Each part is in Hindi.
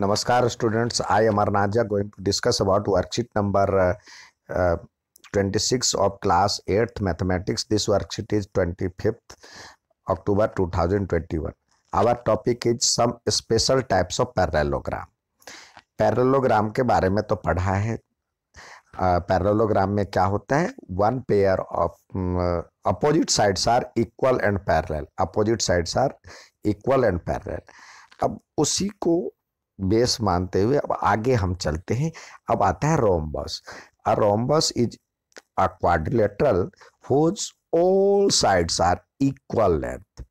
नमस्कार स्टूडेंट्स आई एम अरनाजा going to discuss about worksheet number 26 of class eighth mathematics this worksheet is 25 October 2021 our topic is some special types of parallelogram parallelogram के बारे में तो पढ़ा है पैरेलोग्राम uh, में क्या होता है one pair of opposite sides are equal and parallel opposite sides are equal and parallel अब उसी को बेस मानते हुए अब आगे हम चलते हैं अब आता है rhombus rhombus is a quadrilateral whose all sides are equal length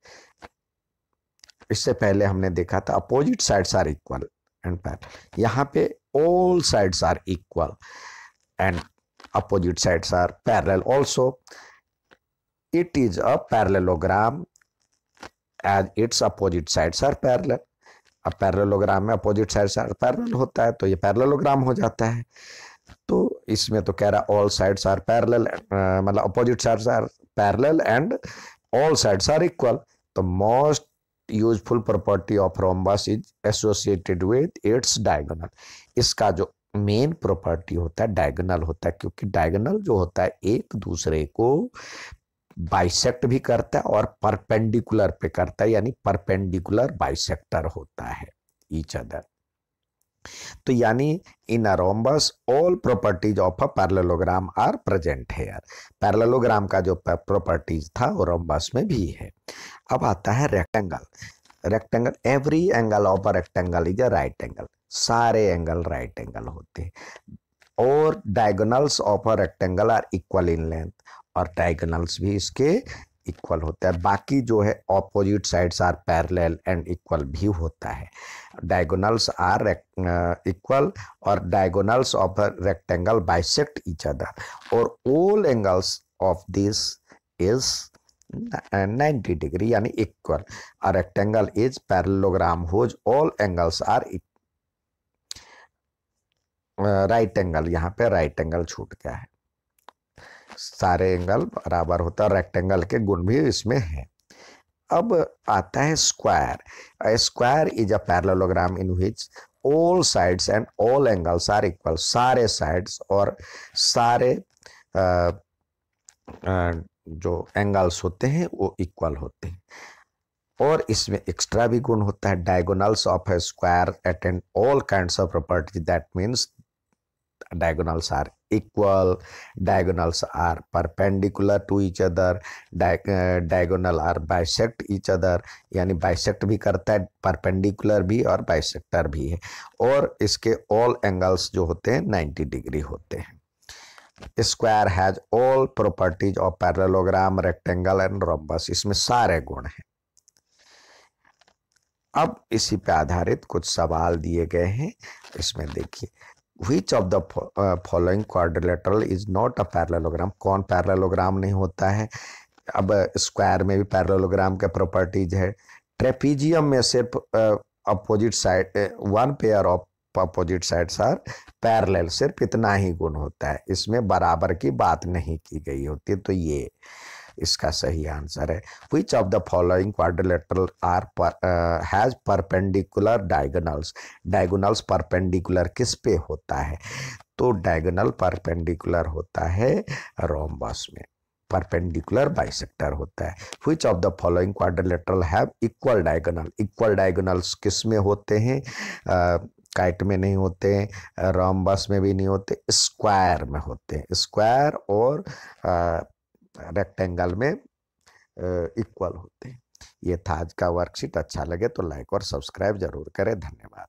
इससे पहले हमने देखा था opposite sides are equal and parallel यहाँ पे all sides are equal and opposite sides are parallel also it is a parallelogram as its opposite sides are parallel अब पैरलोग्राम में अपोजिट साइड से पैरल होता है तो ये पैरलोग्राम हो जाता है तो इसमें तो कह रहा ऑल साइड्स आर पैरल मतलब opposite sides are parallel and all sides are equal तो most useful property of rhombus is associated with its diagonal इसका जो मेन प्रॉपर्टी होता है डायगोनल होता है क्योंकि डायगोनल जो होता है एक दूसरे को बाइसेक्ट भी करता है और परपेंडिकुलर पे करता है यानी परपेंडिकुलर बाइसेक्टर होता है ईच अदर तो यानी in a rhombus all properties of a parallelogram are present here parallelogram का जो प्रॉपर्टीज था वो रोम्बस में भी है अब आता है rectangle rectangle every angle of a rectangle is a right angle सारे एंगल राइट एंगल होते हैं और diagonals of a rectangle are equal in length और डायगनल्स भी इसके इक्वल होते हैं बाकी जो है opposite sides are parallel and equal भी होता है डायगोनल्स आर इक्वल और diagonals of e, a rectangle bisect each other और all angles of this is 90 degree यानी equal a rectangle is parallelogram whose all angles are right angle यहाँ पे राइट एंगल छूट गया है सारे एंगल बराबर होता है रेक्टेंगल के गुण भी इसमें हैं अब आता है square square is a parallelogram in which all sides and all angles are equal सारे साइड्स और सारे आ, आ, जो एंगल्स होते हैं वो इक्वल होते हैं और इसमें एक्स्ट्रा भी गुण होता है diagonals of a square at and all kind of property that means diagonals are equal diagonals are perpendicular to each other di- uh, diagonal are bisect each other यानी bisect भी करता है perpendicular भी और bisector भी है और इसके all angles जो होते हैं 90 degree होते हैं square has all properties of parallelogram rectangle and rhombus इसमें सारे गुण हैं अब इसी पे आधारित कुछ सवाल दिए गए हैं इसमें देखिए विच ऑफ द फॉलोइंग क्वारल इज नॉट अ पैरलोग्राम कौन पैरलोग्राम नहीं होता है अब स्क्वायर uh, में भी पैरलोग्राम का प्रॉपर्टीज है ट्रेपीजियम में सिर्फ opposite side one pair of opposite sides are parallel सिर्फ इतना ही गुण होता है इसमें बराबर की बात नहीं की गई होती तो ये इसका सही आंसर है विच ऑफ द फॉलोइंग क्वारल are has perpendicular diagonals diagonals perpendicular किस पे होता है तो डायगोनल परपेंडिकुलर होता है रोमबस में परपेंडिकुलर बाइसेक्टर होता है विच ऑफ द फॉलोइंग क्वारल have equal diagonal equal diagonals किस में होते हैं काइट uh, में नहीं होते हैं रोमबस में भी नहीं होते स्क्वायर में होते हैं स्क्वायर और uh, रेक्टेंगल में इक्वल होते हैं ये था आज का वर्कशीट अच्छा लगे तो लाइक और सब्सक्राइब जरूर करें धन्यवाद